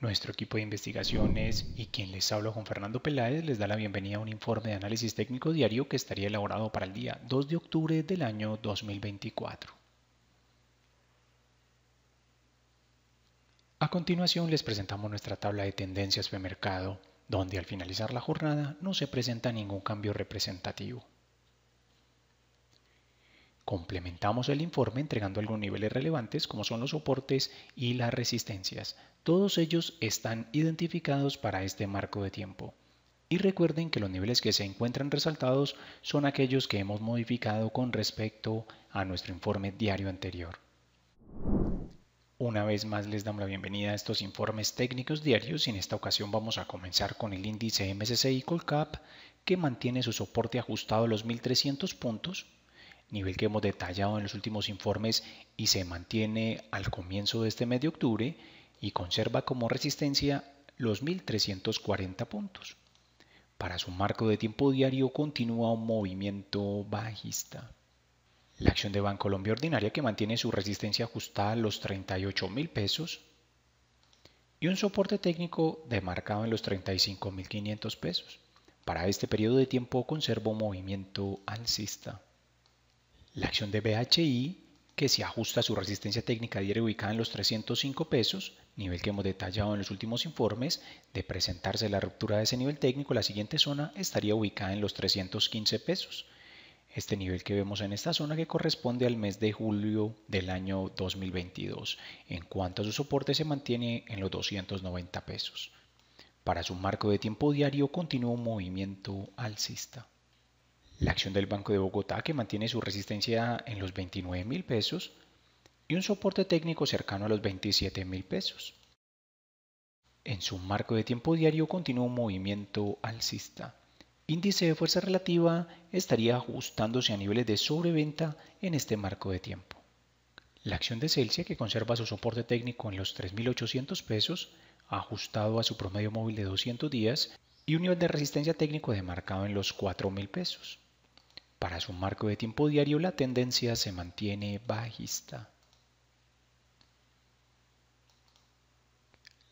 Nuestro equipo de investigaciones y quien les habla Juan Fernando Peláez les da la bienvenida a un informe de análisis técnico diario que estaría elaborado para el día 2 de octubre del año 2024. A continuación les presentamos nuestra tabla de tendencias de mercado, donde al finalizar la jornada no se presenta ningún cambio representativo. Complementamos el informe entregando algunos niveles relevantes como son los soportes y las resistencias. Todos ellos están identificados para este marco de tiempo. Y recuerden que los niveles que se encuentran resaltados son aquellos que hemos modificado con respecto a nuestro informe diario anterior. Una vez más les damos la bienvenida a estos informes técnicos diarios y en esta ocasión vamos a comenzar con el índice MSCI Colcap que mantiene su soporte ajustado a los 1300 puntos nivel que hemos detallado en los últimos informes y se mantiene al comienzo de este mes de octubre y conserva como resistencia los 1.340 puntos. Para su marco de tiempo diario continúa un movimiento bajista. La acción de Colombia Ordinaria que mantiene su resistencia ajustada a los 38.000 pesos y un soporte técnico demarcado en los 35.500 pesos. Para este periodo de tiempo conserva un movimiento alcista. La acción de BHI, que se ajusta a su resistencia técnica diaria ubicada en los 305 pesos, nivel que hemos detallado en los últimos informes, de presentarse la ruptura de ese nivel técnico, la siguiente zona estaría ubicada en los 315 pesos. Este nivel que vemos en esta zona que corresponde al mes de julio del año 2022. En cuanto a su soporte se mantiene en los 290 pesos. Para su marco de tiempo diario continúa un movimiento alcista la acción del Banco de Bogotá que mantiene su resistencia en los 29.000 pesos y un soporte técnico cercano a los 27.000 pesos. En su marco de tiempo diario continúa un movimiento alcista. Índice de fuerza relativa estaría ajustándose a niveles de sobreventa en este marco de tiempo. La acción de Celsius, que conserva su soporte técnico en los 3.800 pesos, ajustado a su promedio móvil de 200 días y un nivel de resistencia técnico demarcado en los 4.000 pesos. Para su marco de tiempo diario la tendencia se mantiene bajista.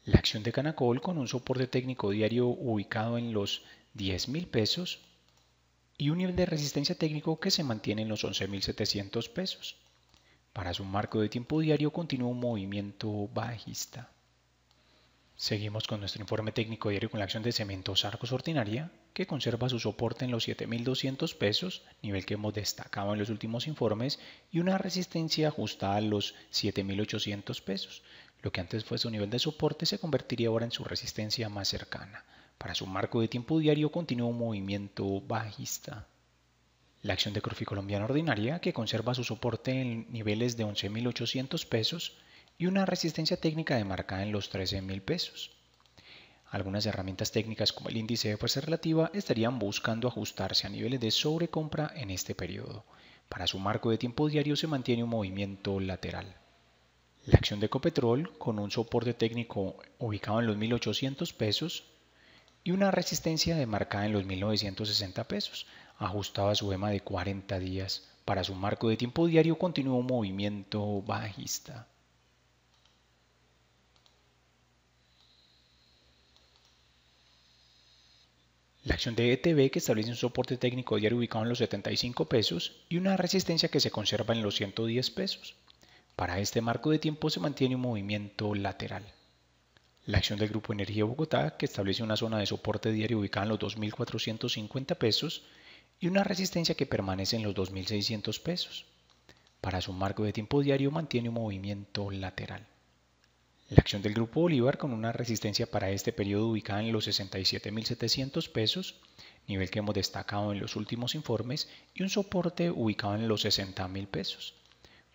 La acción de Canacol con un soporte técnico diario ubicado en los 10.000 pesos y un nivel de resistencia técnico que se mantiene en los 11.700 pesos. Para su marco de tiempo diario continúa un movimiento bajista. Seguimos con nuestro informe técnico diario con la acción de Cementos Arcos Ordinaria, que conserva su soporte en los 7.200 pesos, nivel que hemos destacado en los últimos informes, y una resistencia ajustada a los 7.800 pesos. Lo que antes fue su nivel de soporte se convertiría ahora en su resistencia más cercana. Para su marco de tiempo diario continúa un movimiento bajista. La acción de Crufi Colombiana Ordinaria, que conserva su soporte en niveles de 11.800 pesos, y una resistencia técnica demarcada en los 13.000 pesos. Algunas herramientas técnicas como el índice de fuerza relativa estarían buscando ajustarse a niveles de sobrecompra en este periodo. Para su marco de tiempo diario se mantiene un movimiento lateral. La acción de Copetrol, con un soporte técnico ubicado en los 1.800 pesos y una resistencia demarcada en los 1.960 pesos, ajustado a su EMA de 40 días. Para su marco de tiempo diario continúa un movimiento bajista. acción de ETB que establece un soporte técnico diario ubicado en los 75 pesos y una resistencia que se conserva en los 110 pesos. Para este marco de tiempo se mantiene un movimiento lateral. La acción del Grupo Energía Bogotá que establece una zona de soporte diario ubicada en los 2.450 pesos y una resistencia que permanece en los 2.600 pesos. Para su marco de tiempo diario mantiene un movimiento lateral. La acción del Grupo Bolívar con una resistencia para este periodo ubicada en los 67.700 pesos, nivel que hemos destacado en los últimos informes, y un soporte ubicado en los 60.000 pesos.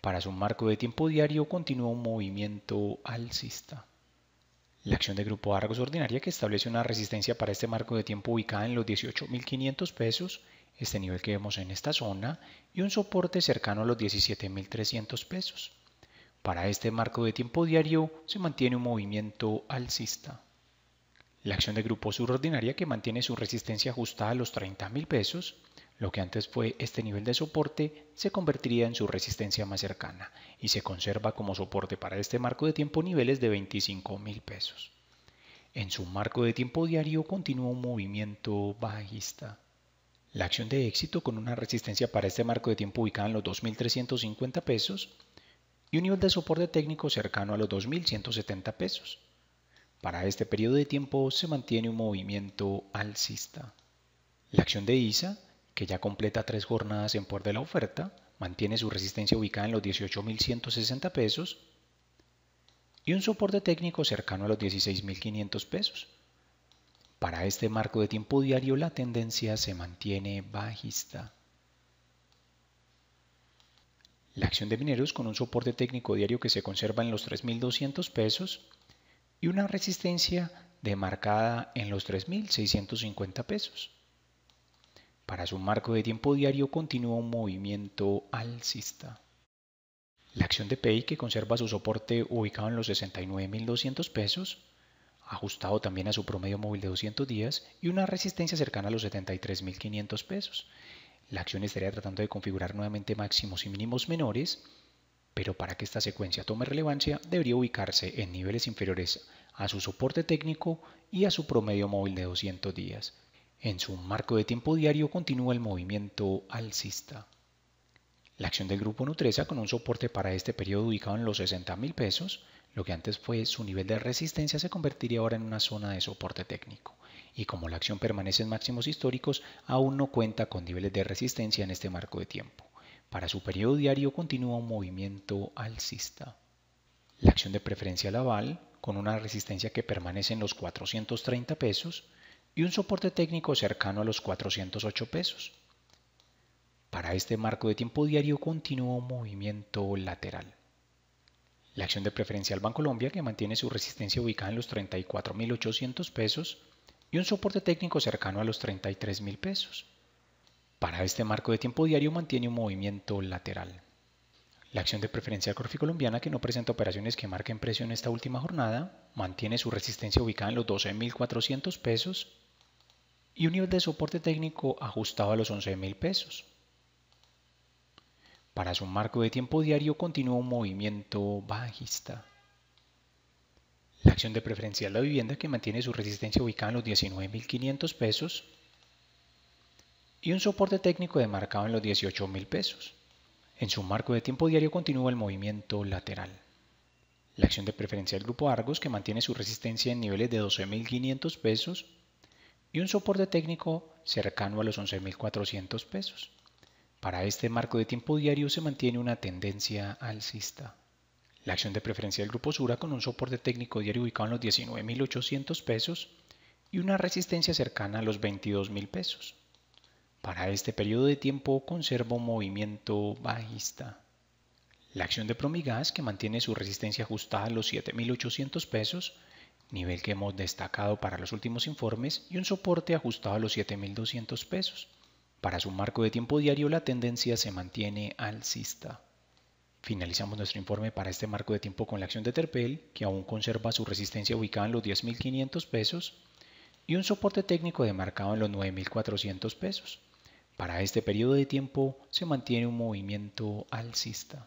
Para su marco de tiempo diario continúa un movimiento alcista. La acción del Grupo Argos Ordinaria que establece una resistencia para este marco de tiempo ubicada en los 18.500 pesos, este nivel que vemos en esta zona, y un soporte cercano a los 17.300 pesos. Para este marco de tiempo diario se mantiene un movimiento alcista. La acción de grupo subordinaria que mantiene su resistencia ajustada a los $30,000, pesos, lo que antes fue este nivel de soporte, se convertiría en su resistencia más cercana y se conserva como soporte para este marco de tiempo niveles de 25 mil pesos. En su marco de tiempo diario continúa un movimiento bajista. La acción de éxito con una resistencia para este marco de tiempo ubicada en los 2.350 pesos y un nivel de soporte técnico cercano a los 2.170 pesos. Para este periodo de tiempo se mantiene un movimiento alcista. La acción de ISA, que ya completa tres jornadas en por de la oferta, mantiene su resistencia ubicada en los 18.160 pesos y un soporte técnico cercano a los 16.500 pesos. Para este marco de tiempo diario la tendencia se mantiene bajista la acción de mineros con un soporte técnico diario que se conserva en los 3.200 pesos y una resistencia demarcada en los 3.650 pesos. Para su marco de tiempo diario continúa un movimiento alcista. La acción de Pei que conserva su soporte ubicado en los 69.200 pesos, ajustado también a su promedio móvil de 200 días y una resistencia cercana a los 73.500 pesos la acción estaría tratando de configurar nuevamente máximos y mínimos menores, pero para que esta secuencia tome relevancia debería ubicarse en niveles inferiores a su soporte técnico y a su promedio móvil de 200 días. En su marco de tiempo diario continúa el movimiento alcista. La acción del grupo Nutresa con un soporte para este periodo ubicado en los 60 mil pesos lo que antes fue su nivel de resistencia se convertiría ahora en una zona de soporte técnico, y como la acción permanece en máximos históricos, aún no cuenta con niveles de resistencia en este marco de tiempo. Para su periodo diario continúa un movimiento alcista. La acción de preferencia Laval, con una resistencia que permanece en los 430 pesos y un soporte técnico cercano a los 408 pesos. Para este marco de tiempo diario continúa un movimiento lateral. La acción de preferencial Bancolombia que mantiene su resistencia ubicada en los 34.800 pesos y un soporte técnico cercano a los 33.000 pesos. Para este marco de tiempo diario mantiene un movimiento lateral. La acción de preferencial Corfi Colombiana que no presenta operaciones que marquen precio en esta última jornada mantiene su resistencia ubicada en los 12.400 pesos y un nivel de soporte técnico ajustado a los 11.000 pesos. Para su marco de tiempo diario continúa un movimiento bajista. La acción de preferencia de la vivienda que mantiene su resistencia ubicada en los 19.500 pesos y un soporte técnico demarcado en los 18.000 pesos. En su marco de tiempo diario continúa el movimiento lateral. La acción de preferencia del grupo Argos que mantiene su resistencia en niveles de 12.500 pesos y un soporte técnico cercano a los 11.400 pesos. Para este marco de tiempo diario se mantiene una tendencia alcista. La acción de preferencia del grupo Sura con un soporte técnico diario ubicado en los 19.800 pesos y una resistencia cercana a los 22.000 pesos. Para este periodo de tiempo conservo movimiento bajista. La acción de Promigas que mantiene su resistencia ajustada a los 7.800 pesos, nivel que hemos destacado para los últimos informes, y un soporte ajustado a los 7.200 pesos para su marco de tiempo diario la tendencia se mantiene alcista. Finalizamos nuestro informe para este marco de tiempo con la acción de Terpel, que aún conserva su resistencia ubicada en los 10.500 pesos y un soporte técnico demarcado en los 9.400 pesos. Para este periodo de tiempo se mantiene un movimiento alcista.